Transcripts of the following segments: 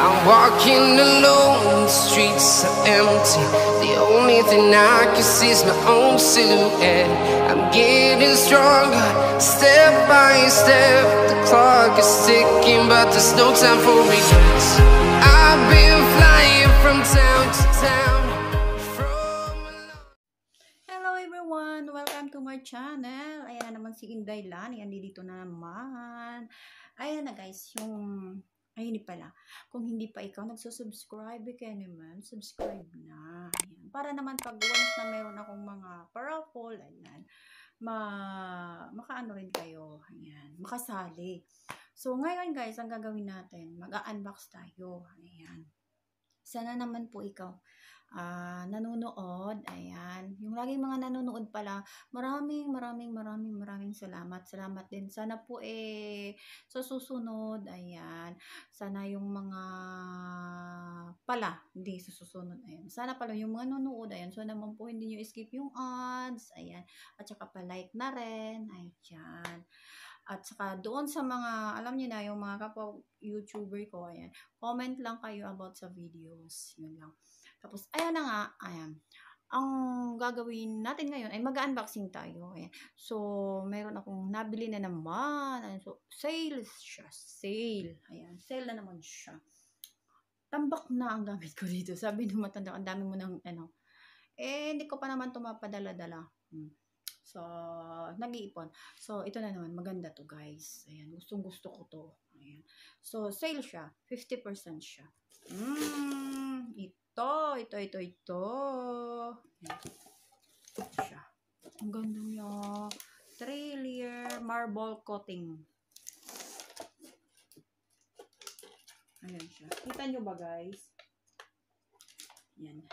I'm walking alone, the streets are empty. The only thing I can see is my own silhouette. I'm getting stronger, step by step. The clock is ticking, but there's no time for regrets. I've been flying from town to town. Hello everyone! Welcome to my channel. Ayan na naman si Inday Lani. Andito na naman. Ayan na guys, yung Ay, hindi pala. Kung hindi pa ikaw nagsusubscribe, eh, ka naman, subscribe na. Ayan. Para naman pag once na meron akong mga paraffol, ayan, ma, makaano rin kayo. Ayan, makasali. So, ngayon guys, ang gagawin natin, mag-unbox tayo. Ayan. Sana naman po ikaw uh, nanonood. Ayan. Yung laging mga nanonood pala, maraming, maraming, maraming, maraming salamat. Salamat din. Sana po eh, sa susunod, ayan. Sana yung mga pala, hindi sa susunod, ayan. Sana pala yung mga nanonood, ayan. So naman po, hindi nyo skip yung ads, ayan. At saka pa like na rin, ayan. At saka doon sa mga, alam niyo na, yung mga kapwa YouTuber ko, ayan, comment lang kayo about sa videos. Yun lang. Tapos, ayan na nga, ayan. Ang gagawin natin ngayon ay mag-unboxing tayo. Ayan. So, meron akong nabili na naman. Ayan. So, sales siya. Sale. Ayan. Sale na naman siya. Tambak na ang gamit ko dito. Sabi ng matanda, ang dami mo ng, ano, eh, hindi ko pa naman tumapadala-dala. Hmm. So, nag-iipon. So, ito na naman. Maganda to, guys. Ayan. Gustong gusto ko to. Ayan. So, sale siya. 50% siya. Mm, ito. Ito, ito, ito. Ayan. Siya. Ang ganda niya. three marble coating. Ayan siya. Kita nyo ba, guys? Ayan.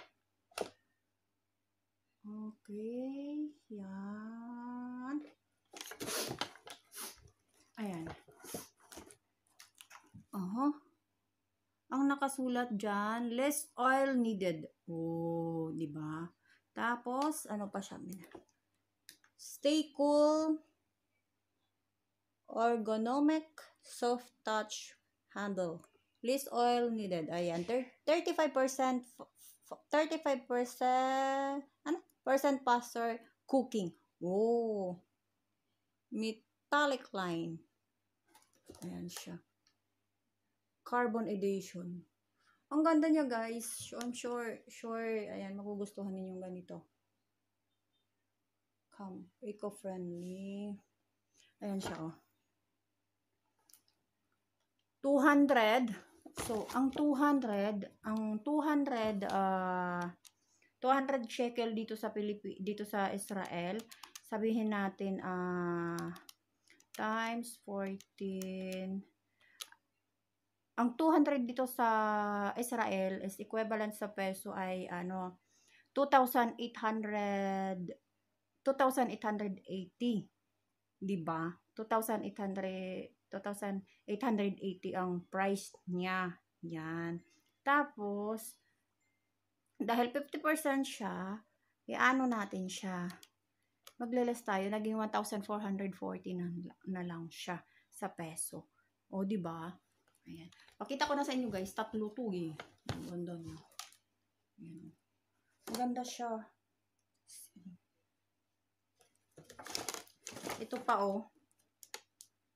Okay, yan. Ayan. Oho. Ang nakasulat dyan, less oil needed. Oh, di ba? Tapos, ano pa siya? Stay cool. Ergonomic soft touch handle. Less oil needed. Ayan, 35% 35% ano? Percent pastor cooking. Oh. Metallic line. Ayan siya. Carbon edition. Ang ganda niya, guys. I'm sure, sure, ayan, magugustuhan ninyo ganito. Come, eco-friendly. Ayan siya, oh. 200. So, ang 200, ang 200, ah, uh, 200 shekel dito sa Pilipi dito sa Israel. Sabihin natin uh, times 14 ang 200 dito sa Israel is equivalent sa peso ay ano 2,800 2,880 di ba 2,800 2,880 ang price niya yan tapos dahil 50% siya, i-ano natin siya. Maglalas tayo, naging 1,440 na, na lang siya sa peso. O, di ba? Ayan. Pakita ko na sa inyo guys, tatlo to eh. Ang ganda niya. Ayan. ganda siya. Ito pa oh.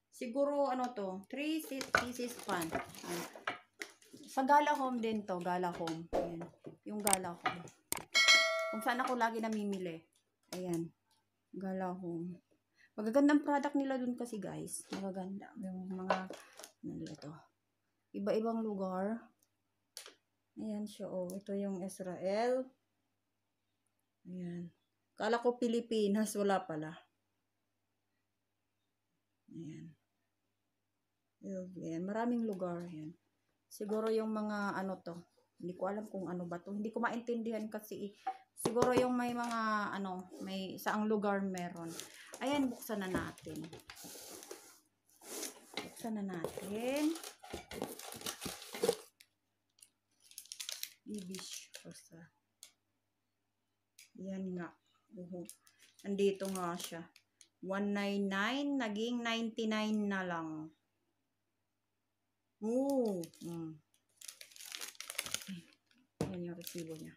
Siguro ano to, 3 pieces pan. Ayan. Sa Gala Home din to, Gala Home. Ayan yung gala ko. Kung saan ako lagi namimili. Ayan. Gala ko. Magagandang product nila dun kasi guys. Magaganda. Yung mga, ano to. Iba-ibang lugar. Ayan siya oh. Ito yung Israel. Ayan. Kala ko Pilipinas. Wala pala. Ayan. Ayan. Maraming lugar. Ayan. Siguro yung mga ano to. Hindi ko alam kung ano ba to. Hindi ko maintindihan kasi eh, siguro yung may mga ano, may saang lugar meron. Ayan, buksan na natin. Buksan na natin. Bibish. Basta. Yan nga. Uhu. Nandito nga siya. 199 naging 99 na lang. Oo. Mm naman yung resibo niya.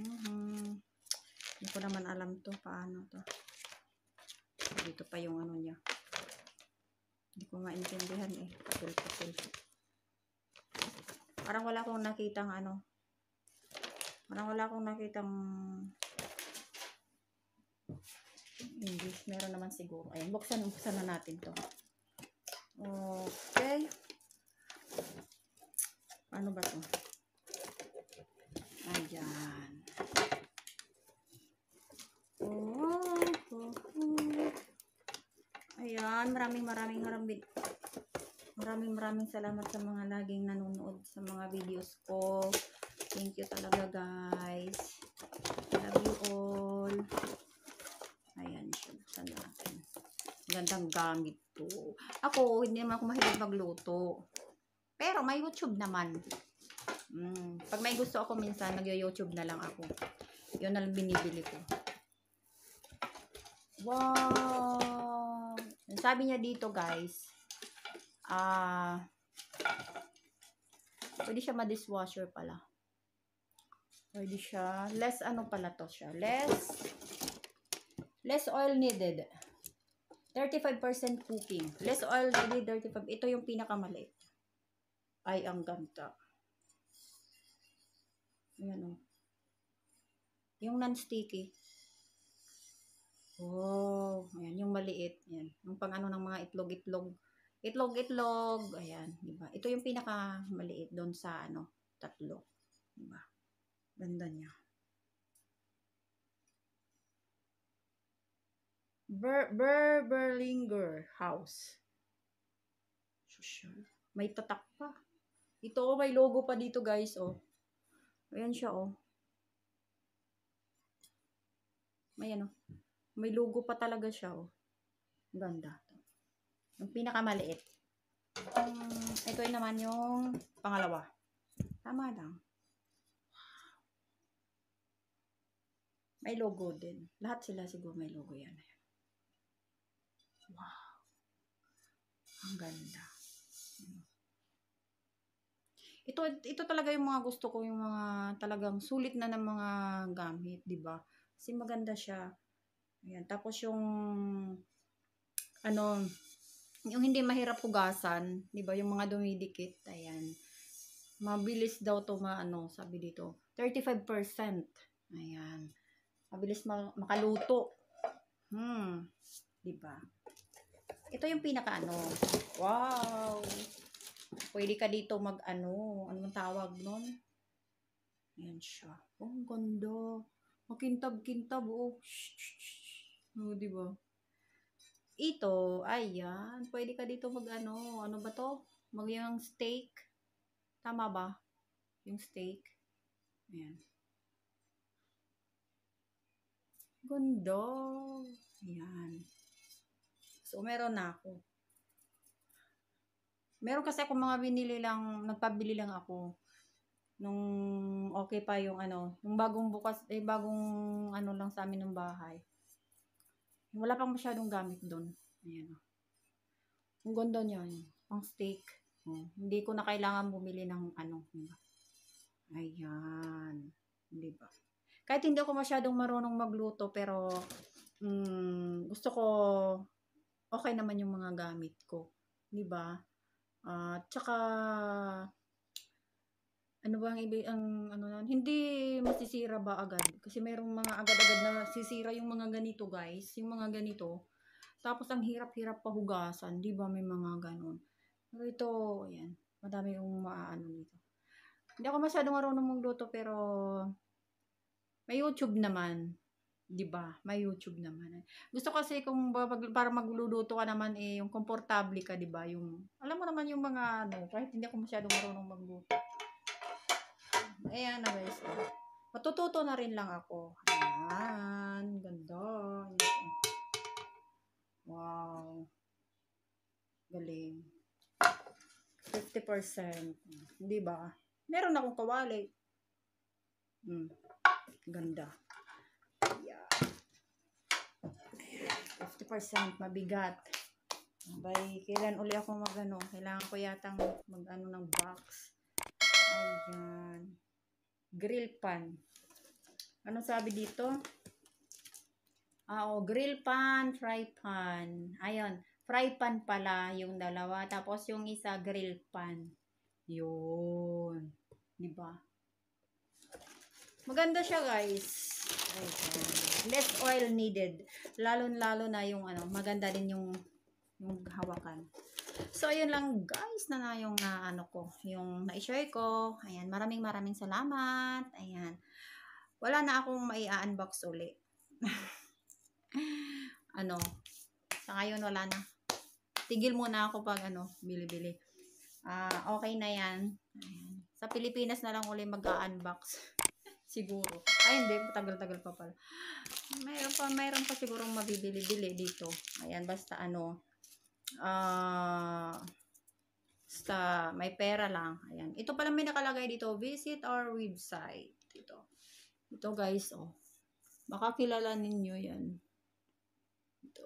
Mm -hmm. Hindi ko naman alam to paano to. Dito pa yung ano niya. Hindi ko maintindihan eh. Papel-papel. Parang wala akong nakitang ano. Parang wala akong nakitang English. Meron naman siguro. Ayan, buksan, buksan na natin to. Okay. Ano ba to? Ayan. Oh, oh, oh. Ayan, maraming maraming maraming maraming maraming salamat sa mga laging nanonood sa mga videos ko. Thank you talaga guys. Love you all. Ayan siya. Saan natin? Gandang gamit to. Ako, hindi naman ako mahilig magluto. Pero may YouTube naman. Mm. Pag may gusto ako minsan, nag-YouTube na lang ako. Yun na lang binibili ko. Wow! Sabi niya dito, guys, ah, uh, pwede siya ma-dishwasher pala. Pwede siya. Less ano pala to siya. Less, less oil needed. 35% cooking. Less oil needed, 35. Ito yung pinakamaliit. Ay, ang ganda. Ayan o. Oh. Yung non-sticky. Oh, ayan, yung maliit. Ayan, yung pang ano ng mga itlog-itlog. Itlog-itlog. Ayan, di ba? Ito yung pinaka maliit doon sa ano, tatlo. Di ba? Ganda niya. Ber Berberlinger House. Social. May tatak pa. Ito, may logo pa dito, guys, oh. Ayan siya, oh. May ano. May logo pa talaga siya, oh. Ganda. Yung pinakamaliit. Um, ito ay naman yung pangalawa. Tama lang. May logo din. Lahat sila siguro may logo yan. Wow. Ang ganda ito ito talaga yung mga gusto ko yung mga talagang sulit na ng mga gamit di ba kasi maganda siya ayan tapos yung ano yung hindi mahirap hugasan di ba yung mga dumidikit ayan mabilis daw to maano sabi dito 35% ayan mabilis ma makaluto hmm di ba ito yung pinaka ano wow Pwede ka dito mag ano, anong tawag nun? Yan siya. Oh, ang ganda. Makintab-kintab. Oh, shh, shh, shh. Oh, di ba? Ito, ayan. Pwede ka dito mag ano, ano ba to? Mag yung steak. Tama ba? Yung steak. Ayan. Ganda. Ayan. So, meron na ako. Meron kasi ako mga binili lang, nagpabili lang ako nung okay pa yung ano, yung bagong bukas, eh bagong ano lang sa amin ng bahay. Wala pang masyadong gamit doon. Ayan. Oh. Ang ganda niyan, pang steak. Oh, hindi ko na kailangan bumili ng ano. Ayan. Di ba? Kahit hindi ako masyadong marunong magluto, pero mm, gusto ko okay naman yung mga gamit ko. Di ba? Uh, tsaka, ano ba ang ibig, ang ano na, hindi masisira ba agad? Kasi merong mga agad-agad na sisira yung mga ganito guys, yung mga ganito. Tapos ang hirap-hirap pahugasan, di ba may mga ganon? Pero ito, ayan, madami yung maaano nito. Hindi ako masyadong marunong magluto pero may YouTube naman. 'di ba? May YouTube naman. Eh. Gusto kasi kung para magluluto ka naman eh yung komportable ka, 'di ba? Yung alam mo naman yung mga ano, kahit hindi ako masyadong marunong magluto. Ayan na guys. Matututo na rin lang ako. Ayan, ganda. Wow. Galing. 50%, 'di ba? Meron akong kawali. Hmm. Ganda. 50% mabigat. Bay, kailan uli ako magano? Kailangan ko yatang magano ng box. Ayan. Grill pan. Ano sabi dito? Ah, oh, grill pan, fry pan. Ayun, fry pan pala yung dalawa. Tapos yung isa grill pan. Yun. 'Di ba? Maganda siya, guys. Less oil needed. Lalo-lalo na yung ano, maganda din yung yung hawakan. So, ayun lang guys na na yung na ah, ano ko, yung na-share ko. Ayan, maraming maraming salamat. Ayan. Wala na akong mai-unbox uli. ano, sa ngayon wala na. Tigil muna ako pag ano, bili-bili. Ah, -bili. uh, okay na yan. Ayan. Sa Pilipinas na lang uli mag-unbox. Siguro. Ay, hindi. Tagal-tagal pa pala. Mayroon pa, mayroon pa sigurong mabibili-bili dito. Ayan, basta ano. Ah... Uh, may pera lang. Ayan. Ito pala may nakalagay dito. Visit our website. Ito. Ito guys, oh. Makakilala ninyo yan. Ito.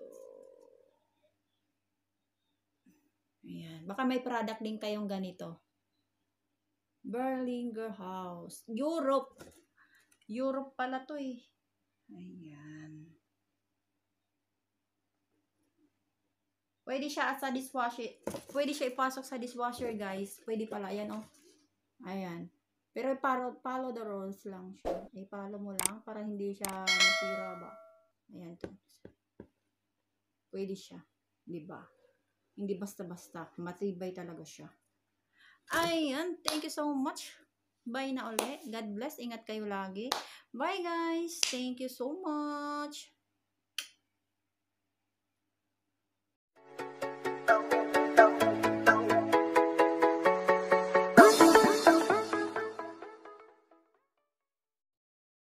Ayan. Baka may product din kayong ganito. Berlinger House. Europe. Europe pala to eh. Ayan. Pwede siya sa dishwasher. Pwede siya ipasok sa dishwasher, guys. Pwede pala. Ayan, oh. Ayan. Pero follow, follow the rules lang siya. I-follow mo lang para hindi siya masira ba. Ayan to. Pwede siya. Di ba? Hindi basta-basta. Matibay talaga siya. Ayan. Thank you so much Bye na ulit. God bless. Ingat kayo lagi. Bye guys. Thank you so much.